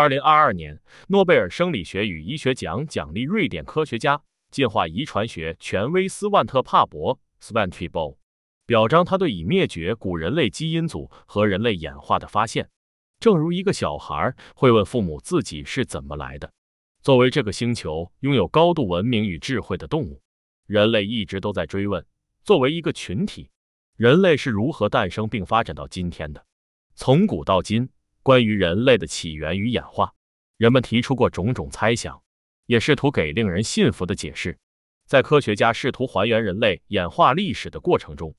二零二二年诺贝尔生理学与医学奖奖励瑞典科学家、进化遗传学权威斯万特·帕博 （Svante p b o 表彰他对已灭绝古人类基因组和人类演化的发现。正如一个小孩会问父母自己是怎么来的，作为这个星球拥有高度文明与智慧的动物，人类一直都在追问：作为一个群体，人类是如何诞生并发展到今天的？从古到今。关于人类的起源与演化，人们提出过种种猜想，也试图给令人信服的解释。在科学家试图还原人类演化历史的过程中，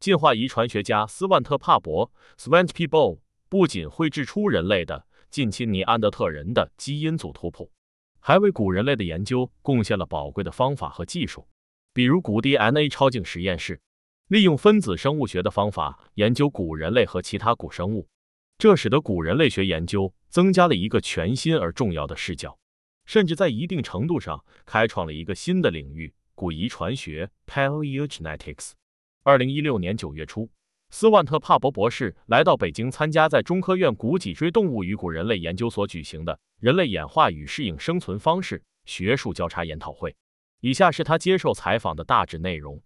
进化遗传学家斯万特·帕博 （Svante Pääbo） 不仅绘制出人类的近亲尼安德特人的基因组图谱，还为古人类的研究贡献了宝贵的方法和技术，比如古 DNA 超净实验室利用分子生物学的方法研究古人类和其他古生物。这使得古人类学研究增加了一个全新而重要的视角，甚至在一定程度上开创了一个新的领域——古遗传学 （Paleogenetics）。二零一六年九月初，斯万特·帕博博士来到北京，参加在中科院古脊椎动物与古人类研究所举行的“人类演化与适应生存方式”学术交叉研讨会。以下是他接受采访的大致内容：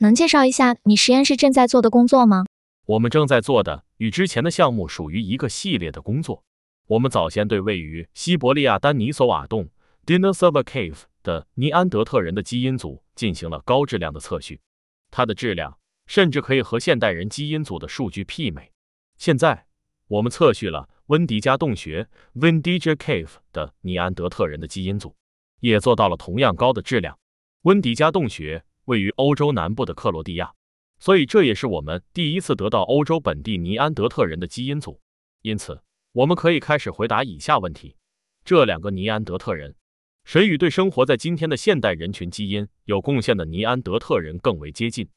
能介绍一下你实验室正在做的工作吗？我们正在做的与之前的项目属于一个系列的工作。我们早先对位于西伯利亚丹尼索瓦洞 d i n o s a u r Cave） 的尼安德特人的基因组进行了高质量的测序，它的质量甚至可以和现代人基因组的数据媲美。现在，我们测序了温迪加洞穴 （Vindija Cave） 的尼安德特人的基因组，也做到了同样高的质量。温迪加洞穴位于欧洲南部的克罗地亚。所以这也是我们第一次得到欧洲本地尼安德特人的基因组，因此我们可以开始回答以下问题：这两个尼安德特人，谁与对生活在今天的现代人群基因有贡献的尼安德特人更为接近？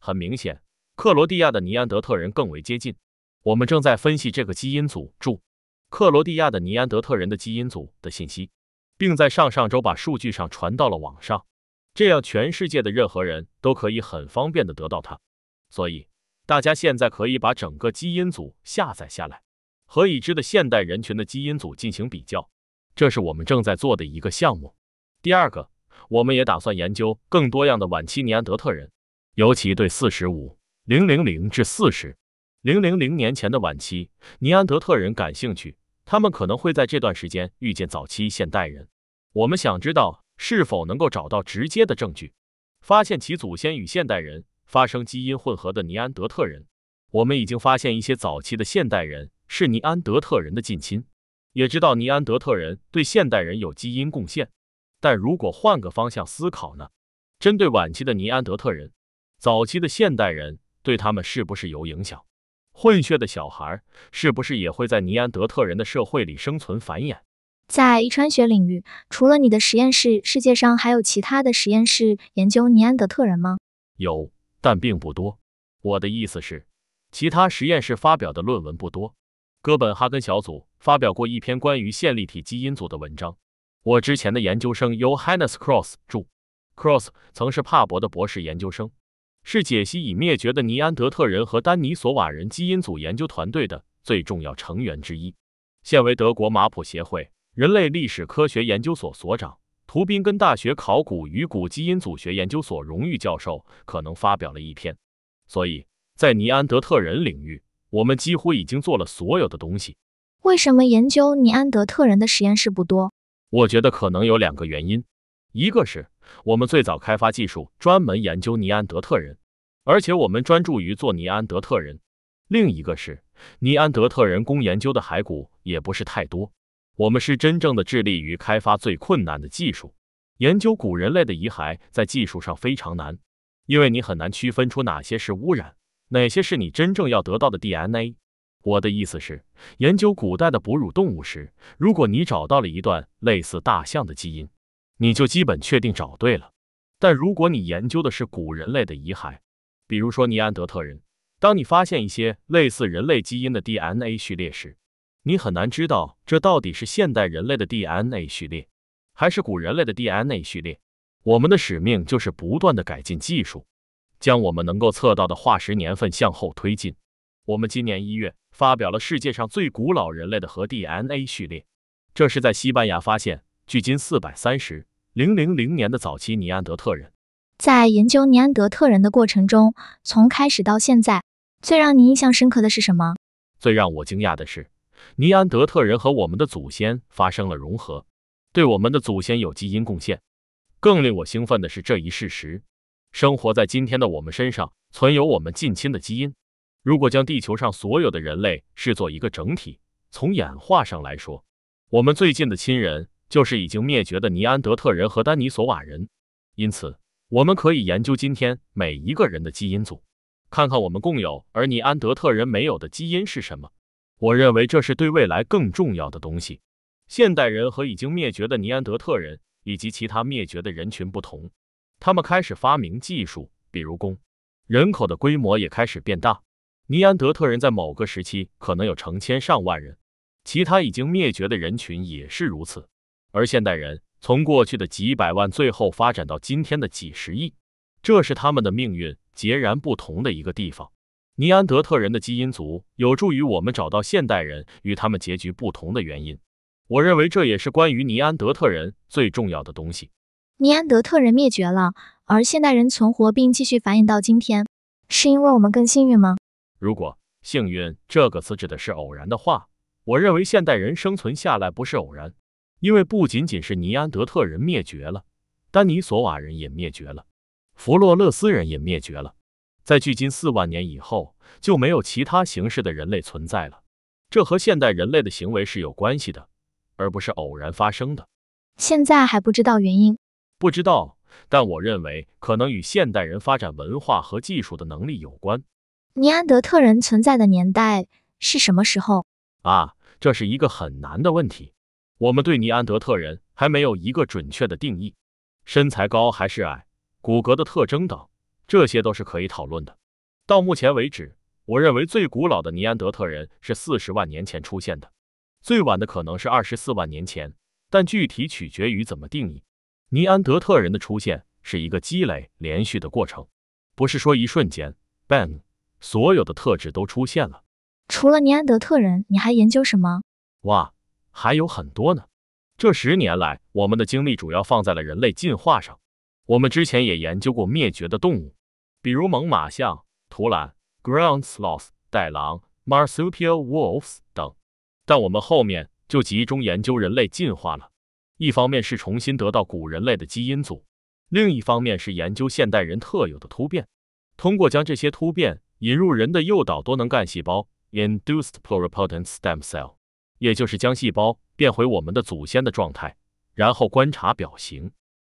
很明显，克罗地亚的尼安德特人更为接近。我们正在分析这个基因组注克罗地亚的尼安德特人的基因组的信息，并在上上周把数据上传到了网上，这样全世界的任何人都可以很方便的得到它。所以，大家现在可以把整个基因组下载下来，和已知的现代人群的基因组进行比较。这是我们正在做的一个项目。第二个，我们也打算研究更多样的晚期尼安德特人，尤其对四十五零零零至四十零零零年前的晚期尼安德特人感兴趣。他们可能会在这段时间遇见早期现代人。我们想知道是否能够找到直接的证据，发现其祖先与现代人。发生基因混合的尼安德特人，我们已经发现一些早期的现代人是尼安德特人的近亲，也知道尼安德特人对现代人有基因贡献。但如果换个方向思考呢？针对晚期的尼安德特人，早期的现代人对他们是不是有影响？混血的小孩是不是也会在尼安德特人的社会里生存繁衍？在遗传学领域，除了你的实验室，世界上还有其他的实验室研究尼安德特人吗？有。但并不多。我的意思是，其他实验室发表的论文不多。哥本哈根小组发表过一篇关于线粒体基因组的文章。我之前的研究生由 Hannes Cross 著 c r o s s 曾是帕博的博士研究生，是解析已灭绝的尼安德特人和丹尼索瓦人基因组研究团队的最重要成员之一，现为德国马普协会人类历史科学研究所所长。图宾根大学考古与古基因组学研究所荣誉教授可能发表了一篇，所以在尼安德特人领域，我们几乎已经做了所有的东西。为什么研究尼安德特人的实验室不多？我觉得可能有两个原因，一个是我们最早开发技术专门研究尼安德特人，而且我们专注于做尼安德特人；另一个是尼安德特人工研究的骸骨也不是太多。我们是真正的致力于开发最困难的技术。研究古人类的遗骸在技术上非常难，因为你很难区分出哪些是污染，哪些是你真正要得到的 DNA。我的意思是，研究古代的哺乳动物时，如果你找到了一段类似大象的基因，你就基本确定找对了。但如果你研究的是古人类的遗骸，比如说尼安德特人，当你发现一些类似人类基因的 DNA 序列时，你很难知道这到底是现代人类的 DNA 序列，还是古人类的 DNA 序列。我们的使命就是不断的改进技术，将我们能够测到的化石年份向后推进。我们今年一月发表了世界上最古老人类的核 DNA 序列，这是在西班牙发现距今四百三十零零零年的早期尼安德特人。在研究尼安德特人的过程中，从开始到现在，最让你印象深刻的是什么？最让我惊讶的是。尼安德特人和我们的祖先发生了融合，对我们的祖先有基因贡献。更令我兴奋的是，这一事实生活在今天的我们身上存有我们近亲的基因。如果将地球上所有的人类视作一个整体，从演化上来说，我们最近的亲人就是已经灭绝的尼安德特人和丹尼索瓦人。因此，我们可以研究今天每一个人的基因组，看看我们共有而尼安德特人没有的基因是什么。我认为这是对未来更重要的东西。现代人和已经灭绝的尼安德特人以及其他灭绝的人群不同，他们开始发明技术，比如弓；人口的规模也开始变大。尼安德特人在某个时期可能有成千上万人，其他已经灭绝的人群也是如此。而现代人从过去的几百万，最后发展到今天的几十亿，这是他们的命运截然不同的一个地方。尼安德特人的基因组有助于我们找到现代人与他们结局不同的原因。我认为这也是关于尼安德特人最重要的东西。尼安德特人灭绝了，而现代人存活并继续繁衍到今天，是因为我们更幸运吗？如果“幸运”这个词指的是偶然的话，我认为现代人生存下来不是偶然，因为不仅仅是尼安德特人灭绝了，丹尼索瓦人也灭绝了，弗洛勒斯人也灭绝了。在距今四万年以后，就没有其他形式的人类存在了。这和现代人类的行为是有关系的，而不是偶然发生的。现在还不知道原因，不知道。但我认为可能与现代人发展文化和技术的能力有关。尼安德特人存在的年代是什么时候？啊，这是一个很难的问题。我们对尼安德特人还没有一个准确的定义，身材高还是矮，骨骼的特征等。这些都是可以讨论的。到目前为止，我认为最古老的尼安德特人是四十万年前出现的，最晚的可能是二十四万年前，但具体取决于怎么定义。尼安德特人的出现是一个积累连续的过程，不是说一瞬间，Ben，所有的特质都出现了。除了尼安德特人，你还研究什么？哇，还有很多呢。这十年来，我们的精力主要放在了人类进化上。我们之前也研究过灭绝的动物。比如猛犸象、图兰、g r o u n d Sloth）、袋狼 （Marsupial Wolves） 等，但我们后面就集中研究人类进化了。一方面是重新得到古人类的基因组，另一方面是研究现代人特有的突变。通过将这些突变引入人的诱导多能干细胞 （Induced Pluripotent Stem Cell），也就是将细胞变回我们的祖先的状态，然后观察表型，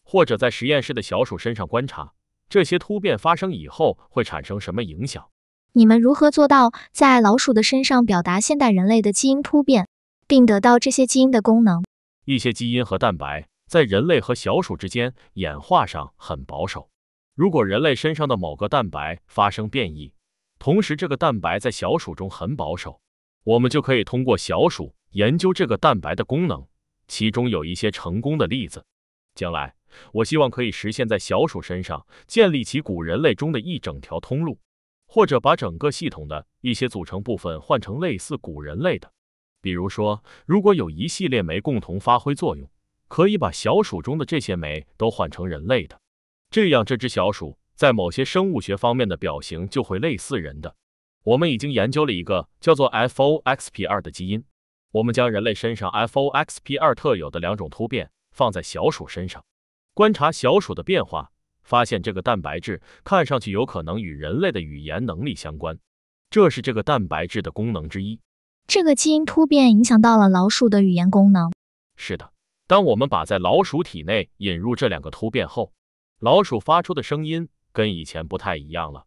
或者在实验室的小鼠身上观察。这些突变发生以后会产生什么影响？你们如何做到在老鼠的身上表达现代人类的基因突变，并得到这些基因的功能？一些基因和蛋白在人类和小鼠之间演化上很保守。如果人类身上的某个蛋白发生变异，同时这个蛋白在小鼠中很保守，我们就可以通过小鼠研究这个蛋白的功能。其中有一些成功的例子，将来。我希望可以实现，在小鼠身上建立起古人类中的一整条通路，或者把整个系统的一些组成部分换成类似古人类的。比如说，如果有一系列酶共同发挥作用，可以把小鼠中的这些酶都换成人类的，这样这只小鼠在某些生物学方面的表型就会类似人的。我们已经研究了一个叫做 FOXP2 的基因，我们将人类身上 FOXP2 特有的两种突变放在小鼠身上。观察小鼠的变化，发现这个蛋白质看上去有可能与人类的语言能力相关，这是这个蛋白质的功能之一。这个基因突变影响到了老鼠的语言功能。是的，当我们把在老鼠体内引入这两个突变后，老鼠发出的声音跟以前不太一样了，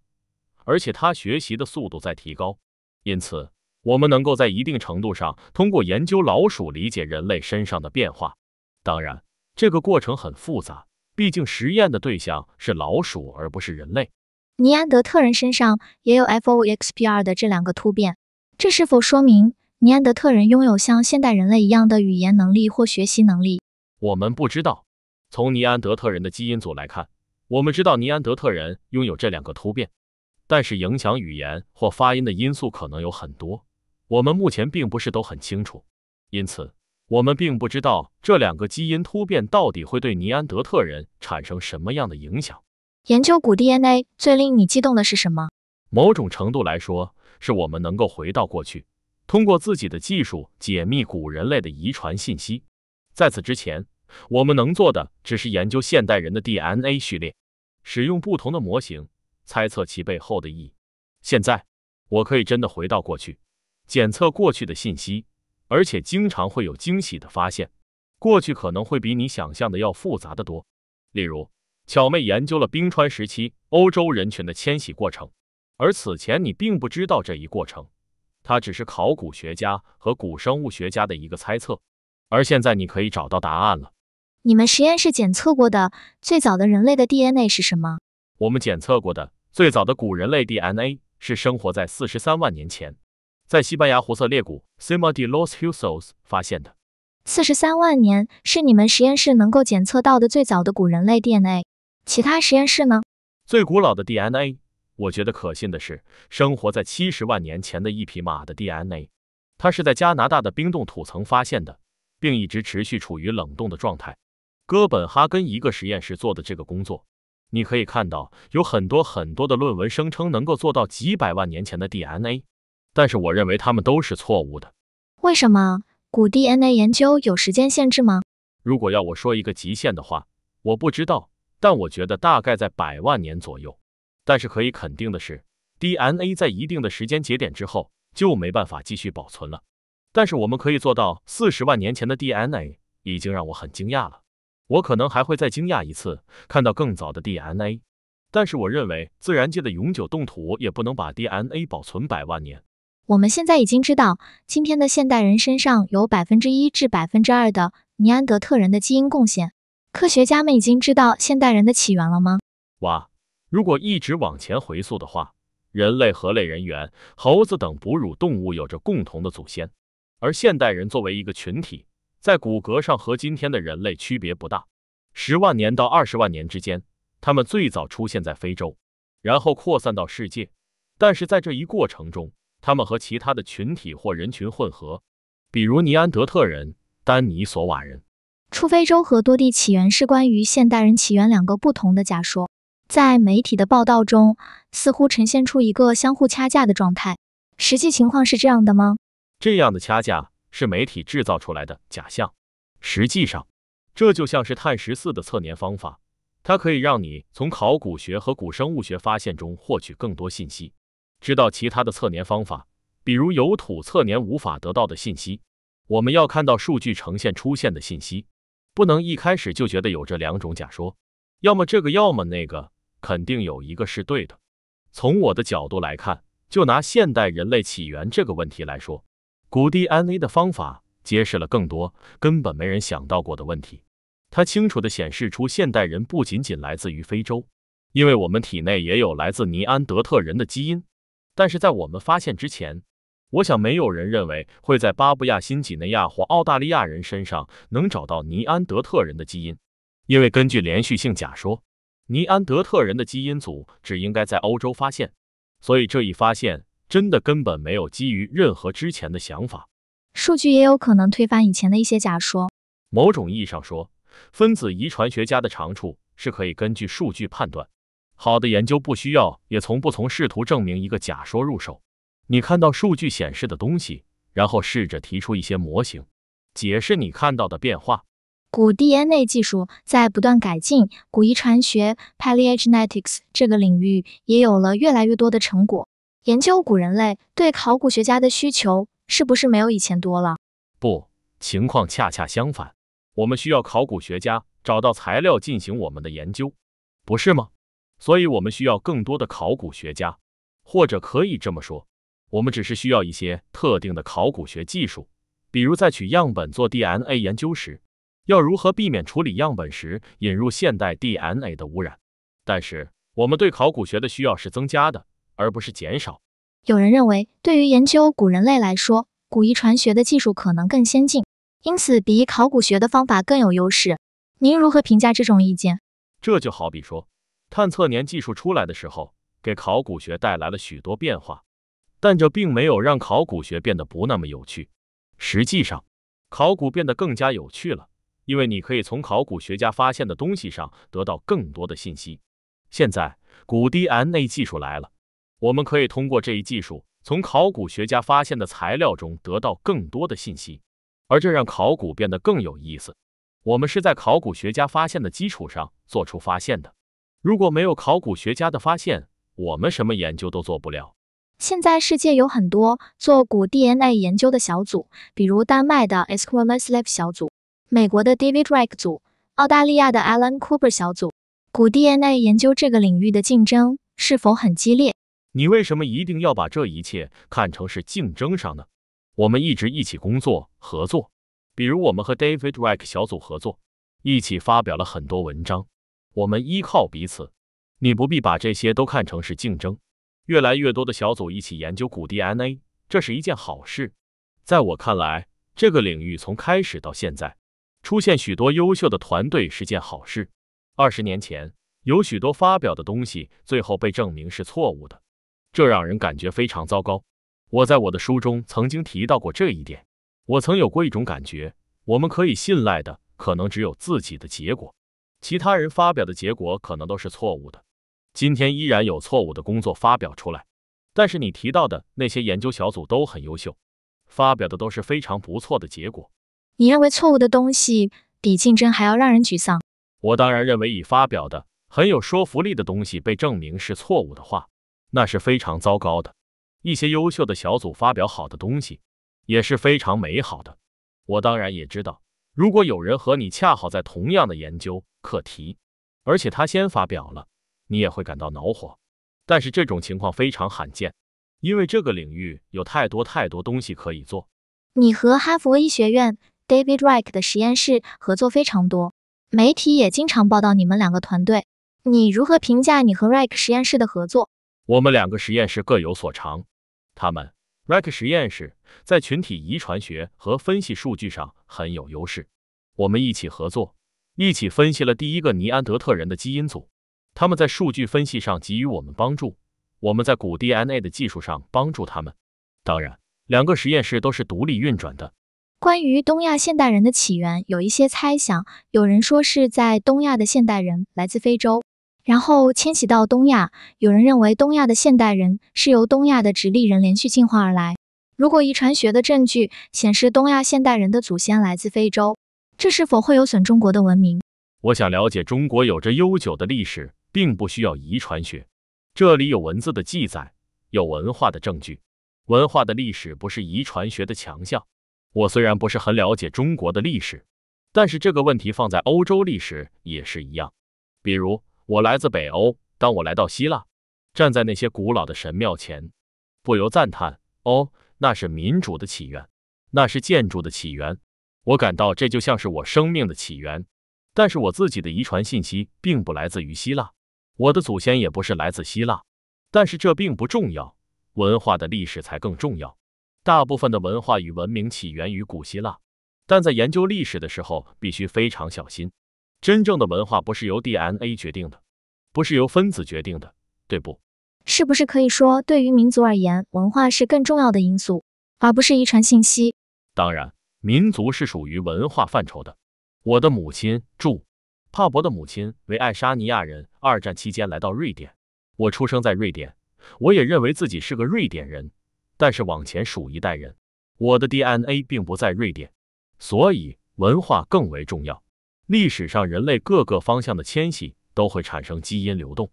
而且它学习的速度在提高。因此，我们能够在一定程度上通过研究老鼠理解人类身上的变化。当然。这个过程很复杂，毕竟实验的对象是老鼠，而不是人类。尼安德特人身上也有 f o x p r 的这两个突变，这是否说明尼安德特人拥有像现代人类一样的语言能力或学习能力？我们不知道。从尼安德特人的基因组来看，我们知道尼安德特人拥有这两个突变，但是影响语言或发音的因素可能有很多，我们目前并不是都很清楚，因此。我们并不知道这两个基因突变到底会对尼安德特人产生什么样的影响。研究古 DNA 最令你激动的是什么？某种程度来说，是我们能够回到过去，通过自己的技术解密古人类的遗传信息。在此之前，我们能做的只是研究现代人的 DNA 序列，使用不同的模型猜测其背后的意义。现在，我可以真的回到过去，检测过去的信息。而且经常会有惊喜的发现，过去可能会比你想象的要复杂的多。例如，巧妹研究了冰川时期欧洲人群的迁徙过程，而此前你并不知道这一过程，它只是考古学家和古生物学家的一个猜测，而现在你可以找到答案了。你们实验室检测过的最早的人类的 DNA 是什么？我们检测过的最早的古人类 DNA 是生活在四十三万年前。在西班牙胡塞裂谷 s i m a de los Huesos） 发现的，四十三万年是你们实验室能够检测到的最早的古人类 DNA。其他实验室呢？最古老的 DNA，我觉得可信的是生活在七十万年前的一匹马的 DNA，它是在加拿大的冰冻土层发现的，并一直持续处于冷冻的状态。哥本哈根一个实验室做的这个工作，你可以看到有很多很多的论文声称能够做到几百万年前的 DNA。但是我认为他们都是错误的。为什么古 DNA 研究有时间限制吗？如果要我说一个极限的话，我不知道。但我觉得大概在百万年左右。但是可以肯定的是，DNA 在一定的时间节点之后就没办法继续保存了。但是我们可以做到四十万年前的 DNA 已经让我很惊讶了。我可能还会再惊讶一次，看到更早的 DNA。但是我认为自然界的永久冻土也不能把 DNA 保存百万年。我们现在已经知道，今天的现代人身上有百分之一至百分之二的尼安德特人的基因贡献。科学家们已经知道现代人的起源了吗？哇，如果一直往前回溯的话，人类和类人猿、猴子等哺乳动物有着共同的祖先，而现代人作为一个群体，在骨骼上和今天的人类区别不大。十万年到二十万年之间，他们最早出现在非洲，然后扩散到世界。但是在这一过程中，他们和其他的群体或人群混合，比如尼安德特人、丹尼索瓦人。初非洲和多地起源是关于现代人起源两个不同的假说，在媒体的报道中似乎呈现出一个相互掐架的状态。实际情况是这样的吗？这样的掐架是媒体制造出来的假象。实际上，这就像是碳十四的测年方法，它可以让你从考古学和古生物学发现中获取更多信息。知道其他的测年方法，比如有土测年无法得到的信息。我们要看到数据呈现出现的信息，不能一开始就觉得有这两种假说，要么这个，要么那个，肯定有一个是对的。从我的角度来看，就拿现代人类起源这个问题来说，古 DNA 的方法揭示了更多根本没人想到过的问题。它清楚地显示出现代人不仅仅来自于非洲，因为我们体内也有来自尼安德特人的基因。但是在我们发现之前，我想没有人认为会在巴布亚新几内亚或澳大利亚人身上能找到尼安德特人的基因，因为根据连续性假说，尼安德特人的基因组只应该在欧洲发现。所以这一发现真的根本没有基于任何之前的想法。数据也有可能推翻以前的一些假说。某种意义上说，分子遗传学家的长处是可以根据数据判断。好的研究不需要也从不从试图证明一个假说入手。你看到数据显示的东西，然后试着提出一些模型，解释你看到的变化。古 DNA 技术在不断改进，古遗传学 （Paleogenetics） 这个领域也有了越来越多的成果。研究古人类对考古学家的需求是不是没有以前多了？不，情况恰恰相反。我们需要考古学家找到材料进行我们的研究，不是吗？所以我们需要更多的考古学家，或者可以这么说，我们只是需要一些特定的考古学技术，比如在取样本做 DNA 研究时，要如何避免处理样本时引入现代 DNA 的污染。但是我们对考古学的需要是增加的，而不是减少。有人认为，对于研究古人类来说，古遗传学的技术可能更先进，因此比考古学的方法更有优势。您如何评价这种意见？这就好比说。探测年技术出来的时候，给考古学带来了许多变化，但这并没有让考古学变得不那么有趣。实际上，考古变得更加有趣了，因为你可以从考古学家发现的东西上得到更多的信息。现在，古 DNA 技术来了，我们可以通过这一技术从考古学家发现的材料中得到更多的信息，而这让考古变得更有意思。我们是在考古学家发现的基础上做出发现的。如果没有考古学家的发现，我们什么研究都做不了。现在世界有很多做古 DNA 研究的小组，比如丹麦的 e s q u i m a n s l e v 小组、美国的 David Reich 组、澳大利亚的 Alan Cooper 小组。古 DNA 研究这个领域的竞争是否很激烈？你为什么一定要把这一切看成是竞争上呢？我们一直一起工作、合作，比如我们和 David Reich 小组合作，一起发表了很多文章。我们依靠彼此，你不必把这些都看成是竞争。越来越多的小组一起研究古 DNA，这是一件好事。在我看来，这个领域从开始到现在，出现许多优秀的团队是件好事。二十年前，有许多发表的东西最后被证明是错误的，这让人感觉非常糟糕。我在我的书中曾经提到过这一点。我曾有过一种感觉，我们可以信赖的可能只有自己的结果。其他人发表的结果可能都是错误的，今天依然有错误的工作发表出来。但是你提到的那些研究小组都很优秀，发表的都是非常不错的结果。你认为错误的东西比竞争还要让人沮丧？我当然认为，已发表的很有说服力的东西被证明是错误的话，那是非常糟糕的。一些优秀的小组发表好的东西，也是非常美好的。我当然也知道。如果有人和你恰好在同样的研究课题，而且他先发表了，你也会感到恼火。但是这种情况非常罕见，因为这个领域有太多太多东西可以做。你和哈佛医学院 David Reich 的实验室合作非常多，媒体也经常报道你们两个团队。你如何评价你和 Reich 实验室的合作？我们两个实验室各有所长，他们。Reck 实验室在群体遗传学和分析数据上很有优势，我们一起合作，一起分析了第一个尼安德特人的基因组。他们在数据分析上给予我们帮助，我们在古 DNA 的技术上帮助他们。当然，两个实验室都是独立运转的。关于东亚现代人的起源，有一些猜想，有人说是在东亚的现代人来自非洲。然后迁徙到东亚，有人认为东亚的现代人是由东亚的直立人连续进化而来。如果遗传学的证据显示东亚现代人的祖先来自非洲，这是否会有损中国的文明？我想了解中国有着悠久的历史，并不需要遗传学。这里有文字的记载，有文化的证据，文化的历史不是遗传学的强项。我虽然不是很了解中国的历史，但是这个问题放在欧洲历史也是一样，比如。我来自北欧，当我来到希腊，站在那些古老的神庙前，不由赞叹：哦，那是民主的起源，那是建筑的起源。我感到这就像是我生命的起源。但是我自己的遗传信息并不来自于希腊，我的祖先也不是来自希腊。但是这并不重要，文化的历史才更重要。大部分的文化与文明起源于古希腊，但在研究历史的时候，必须非常小心。真正的文化不是由 DNA 决定的，不是由分子决定的，对不？是不是可以说，对于民族而言，文化是更重要的因素，而不是遗传信息？当然，民族是属于文化范畴的。我的母亲，祝，帕博的母亲为爱沙尼亚人，二战期间来到瑞典。我出生在瑞典，我也认为自己是个瑞典人。但是往前数一代人，我的 DNA 并不在瑞典，所以文化更为重要。历史上，人类各个方向的迁徙都会产生基因流动。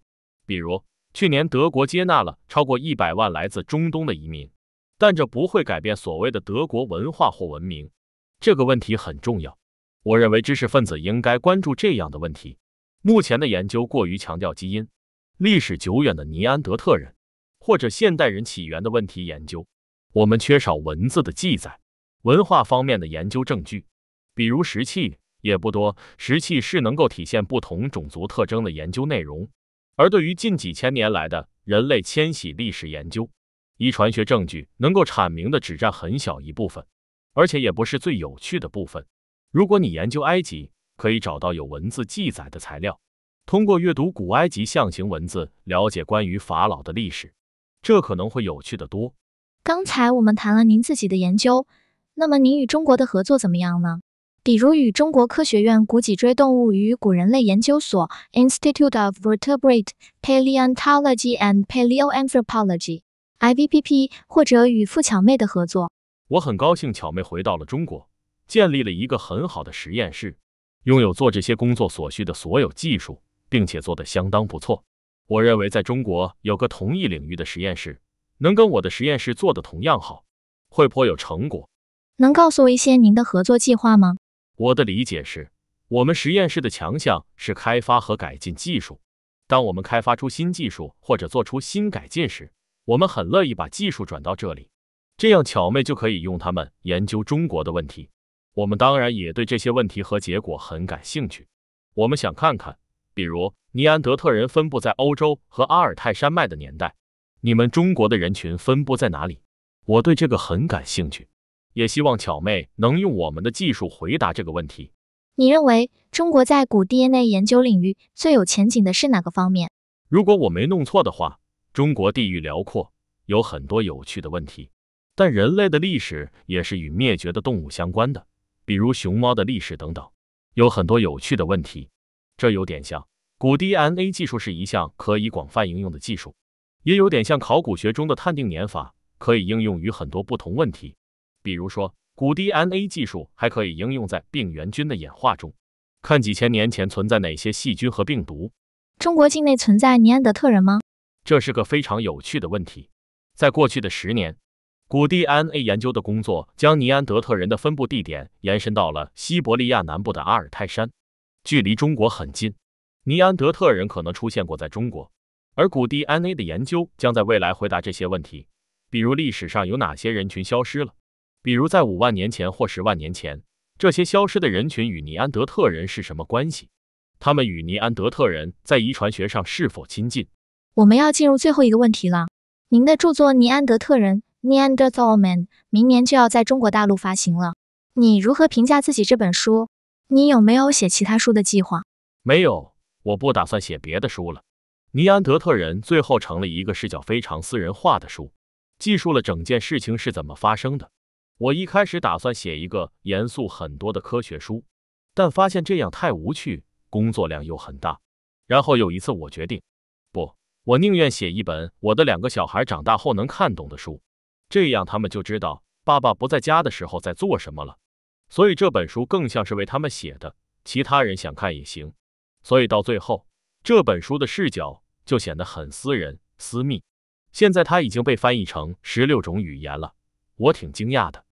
比如，去年德国接纳了超过一百万来自中东的移民，但这不会改变所谓的德国文化或文明。这个问题很重要，我认为知识分子应该关注这样的问题。目前的研究过于强调基因、历史久远的尼安德特人或者现代人起源的问题研究。我们缺少文字的记载、文化方面的研究证据，比如石器。也不多，石器是能够体现不同种族特征的研究内容。而对于近几千年来的人类迁徙历史研究，遗传学证据能够阐明的只占很小一部分，而且也不是最有趣的部分。如果你研究埃及，可以找到有文字记载的材料，通过阅读古埃及象形文字了解关于法老的历史，这可能会有趣的多。刚才我们谈了您自己的研究，那么您与中国的合作怎么样呢？比如与中国科学院古脊椎动物与古人类研究所 （Institute of Vertebrate Paleontology and Paleoanthropology，IVPP） 或者与付巧妹的合作，我很高兴巧妹回到了中国，建立了一个很好的实验室，拥有做这些工作所需的所有技术，并且做得相当不错。我认为在中国有个同一领域的实验室，能跟我的实验室做得同样好，会颇有成果。能告诉我一些您的合作计划吗？我的理解是，我们实验室的强项是开发和改进技术。当我们开发出新技术或者做出新改进时，我们很乐意把技术转到这里，这样巧妹就可以用它们研究中国的问题。我们当然也对这些问题和结果很感兴趣。我们想看看，比如尼安德特人分布在欧洲和阿尔泰山脉的年代，你们中国的人群分布在哪里？我对这个很感兴趣。也希望巧妹能用我们的技术回答这个问题。你认为中国在古 DNA 研究领域最有前景的是哪个方面？如果我没弄错的话，中国地域辽阔，有很多有趣的问题。但人类的历史也是与灭绝的动物相关的，比如熊猫的历史等等，有很多有趣的问题。这有点像古 DNA 技术是一项可以广泛应用的技术，也有点像考古学中的碳定年法，可以应用于很多不同问题。比如说，古 DNA 技术还可以应用在病原菌的演化中，看几千年前存在哪些细菌和病毒。中国境内存在尼安德特人吗？这是个非常有趣的问题。在过去的十年，古 DNA 研究的工作将尼安德特人的分布地点延伸到了西伯利亚南部的阿尔泰山，距离中国很近。尼安德特人可能出现过在中国，而古 DNA 的研究将在未来回答这些问题，比如历史上有哪些人群消失了。比如在五万年前或十万年前，这些消失的人群与尼安德特人是什么关系？他们与尼安德特人在遗传学上是否亲近？我们要进入最后一个问题了。您的著作《尼安德特人》（Neanderthal Man） 明年就要在中国大陆发行了。你如何评价自己这本书？你有没有写其他书的计划？没有，我不打算写别的书了。《尼安德特人》最后成了一个视角非常私人化的书，记述了整件事情是怎么发生的。我一开始打算写一个严肃很多的科学书，但发现这样太无趣，工作量又很大。然后有一次，我决定，不，我宁愿写一本我的两个小孩长大后能看懂的书，这样他们就知道爸爸不在家的时候在做什么了。所以这本书更像是为他们写的，其他人想看也行。所以到最后，这本书的视角就显得很私人、私密。现在它已经被翻译成十六种语言了，我挺惊讶的。